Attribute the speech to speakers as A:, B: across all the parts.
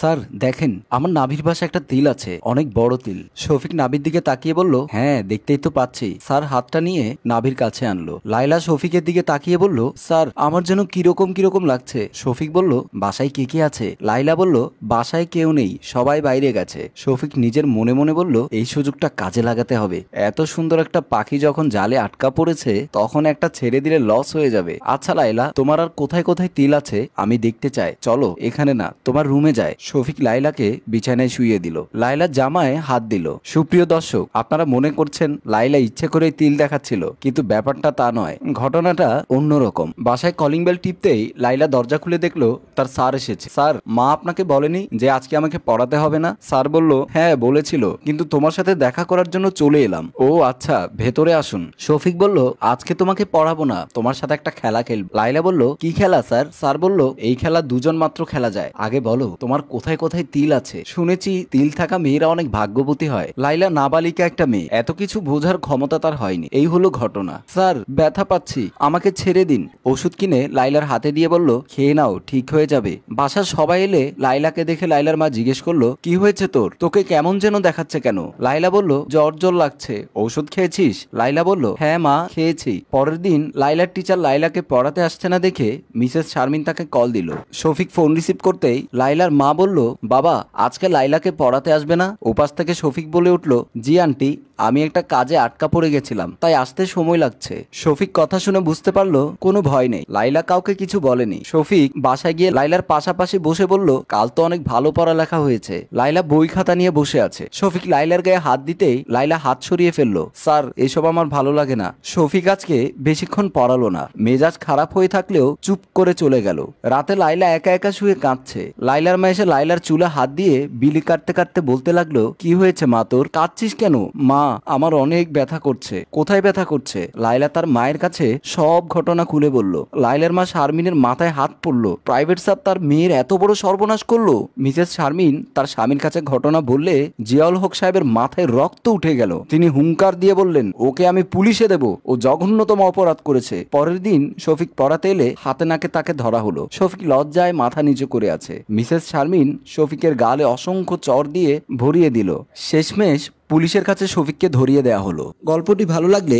A: sir দেখেন আমার নাভির পাশে একটা তিল আছে অনেক বড় তিল শফিক নাভির দিকে তাকিয়ে বলল হ্যাঁ দেখতেই তো পাচ্ছি স্যার হাতটা নিয়ে নাভির কাছে আনলো লাইলা শফিকের দিকে তাকিয়ে বলল স্যার আমার যেন কিরকম কিরকম লাগছে শফিক বলল বাসায় কে কে আছে লাইলা বলল বাসায় কেউ নেই সবাই বাইরে গেছে শফিক নিজের মনে মনে বলল এই সুযোগটা কাজে লাগাতে হবে এত সুন্দর একটা পাখি যখন জালে আটকা পড়েছে তখন একটা ছেড়ে দিলে লস হয়ে যাবে আচ্ছা লাইলা তোমার আর কোথায় কোথায় তিল আছে আমি দেখতে চাই চলো এখানে না তোমার রুমে যায় শফিক লাইলাকে বিছানায় শুইয়ে দিল লাইলা জামায় হাত দিল সুপ্রিয় দর্শক আপনারা মনে করছেন লাইলা ইচ্ছে করে তিল দেখাচ্ছিল কিন্তু ব্যাপারটা তা নয় ঘটনাটা অন্যরকম বাসায় কলিং বেল টিপতেই লাইলা দরজা খুলে দেখলো তার স্যার এসেছে স্যার মা আপনাকে বলেনি যে আজকে আমাকে পড়াতে হবে না স্যার বলল হ্যাঁ বলেছিল কিন্তু তোমার সাথে দেখা করার জন্য চলে এলাম ও আচ্ছা ভেতরে আসুন শফিক বলল আজকে তোমাকে পড়াবো না তোমার সাথে একটা খেলা খেলবো লাইলা বলল কি খেলা স্যার স্যার বলল এই খেলা দুজন মাত্র খেলা যায় আগে বলো তোমার কোথায় কোথায় তিল আছে শুনেছি তিল থাকা মেয়েরা অনেক ভাগ্যবতী হয় লাইলা নাবালিকা একটা মেয়ে এত কিছু বোঝার ক্ষমতা তার হয়নি এই হলো ঘটনা স্যার ব্যথা পাচ্ছি আমাকে ছেড়ে দিন ওষুধ কিনে লাইলার হাতে দিয়ে বলল খেয়ে নাও ঠিক হয়ে যাবে বাসার সবাই এলে লাইলাকে দেখে লাইলার মা জিজ্ঞেস করলো কি হয়েছে তোর তোকে কেমন যেন দেখাচ্ছে কেন লাইলা বলল জ্বর জ্বর লাগছে ওষুধ খেয়েছিস লাইলা বলল হ্যাঁ মা খেয়েছি পরের দিন লাইলার টিচার লাইলাকে পড়াতে আসছে না দেখে মিসেস শারমিন তাকে কল দিল শফিক ফোন রিসিভ করতেই লাইলার মা বলল বাবা আজকে লাইলাকে পড়াতে আসবে না উপাস থেকে শফিক বলে উঠল জি আন্টি আমি একটা কাজে আটকা পড়ে গেছিলাম তাই আসতে সময় লাগছে শফিক কথা শুনে বুঝতে পারলো কোনো ভয় নেই লাইলা কাউকে কিছু বলেনি শফিক বাসায় গিয়ে লাইলার পাশাপাশি বসে বলল কাল তো অনেক ভালো পড়ালেখা হয়েছে লাইলা বই খাতা নিয়ে বসে আছে শফিক লাইলার গায়ে হাত দিতেই লাইলা হাত সরিয়ে ফেললো স্যার এসব আমার ভালো লাগে না শফিক আজকে বেশিক্ষণ পড়ালো না মেজাজ খারাপ হয়ে থাকলেও চুপ করে চলে গেল রাতে লাইলা একা একা শুয়ে কাঁদছে লাইলার মা এসে লাইলার চুলে হাত দিয়ে বিলি কাটতে কাটতে বলতে লাগলো কি হয়েছে মা তোর কাঁদছিস কেন মা মা আমার অনেক ব্যথা করছে কোথায় ব্যথা করছে লাইলা তার মায়ের কাছে সব ঘটনা খুলে বলল লাইলার মা শারমিনের মাথায় হাত পড়লো প্রাইভেট স্যার তার মেয়ের এত বড় সর্বনাশ করলো মিসেস শারমিন তার স্বামীর কাছে ঘটনা বললে জিয়াউল হক সাহেবের মাথায় রক্ত উঠে গেল তিনি হুঙ্কার দিয়ে বললেন ওকে আমি পুলিশে দেব ও জঘন্যতম অপরাধ করেছে পরের দিন শফিক পড়াতে এলে হাতে নাকে তাকে ধরা হলো শফিক লজ্জায় মাথা নিচু করে আছে মিসেস শারমিন শফিকের গালে অসংখ্য চর দিয়ে ভরিয়ে দিল শেষমেশ পুলিশের কাছে শফিককে ধরিয়ে দেয়া হলো গল্পটি ভালো লাগলে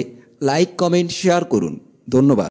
A: লাইক কমেন্ট শেয়ার করুন ধন্যবাদ